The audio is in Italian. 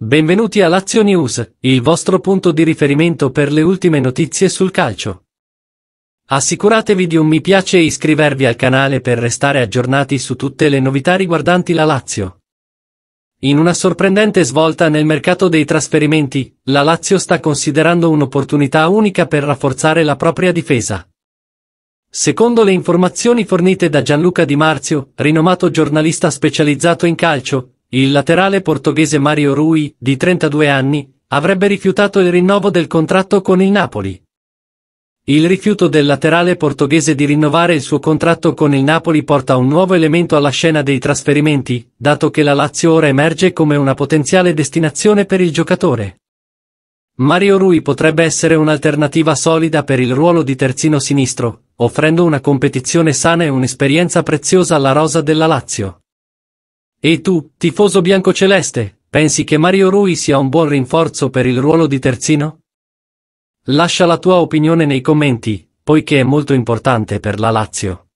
Benvenuti a Lazio News, il vostro punto di riferimento per le ultime notizie sul calcio. Assicuratevi di un mi piace e iscrivervi al canale per restare aggiornati su tutte le novità riguardanti la Lazio. In una sorprendente svolta nel mercato dei trasferimenti, la Lazio sta considerando un'opportunità unica per rafforzare la propria difesa. Secondo le informazioni fornite da Gianluca Di Marzio, rinomato giornalista specializzato in calcio, il laterale portoghese Mario Rui, di 32 anni, avrebbe rifiutato il rinnovo del contratto con il Napoli. Il rifiuto del laterale portoghese di rinnovare il suo contratto con il Napoli porta un nuovo elemento alla scena dei trasferimenti, dato che la Lazio ora emerge come una potenziale destinazione per il giocatore. Mario Rui potrebbe essere un'alternativa solida per il ruolo di terzino sinistro, offrendo una competizione sana e un'esperienza preziosa alla rosa della Lazio. E tu, tifoso biancoceleste, pensi che Mario Rui sia un buon rinforzo per il ruolo di terzino? Lascia la tua opinione nei commenti, poiché è molto importante per la Lazio.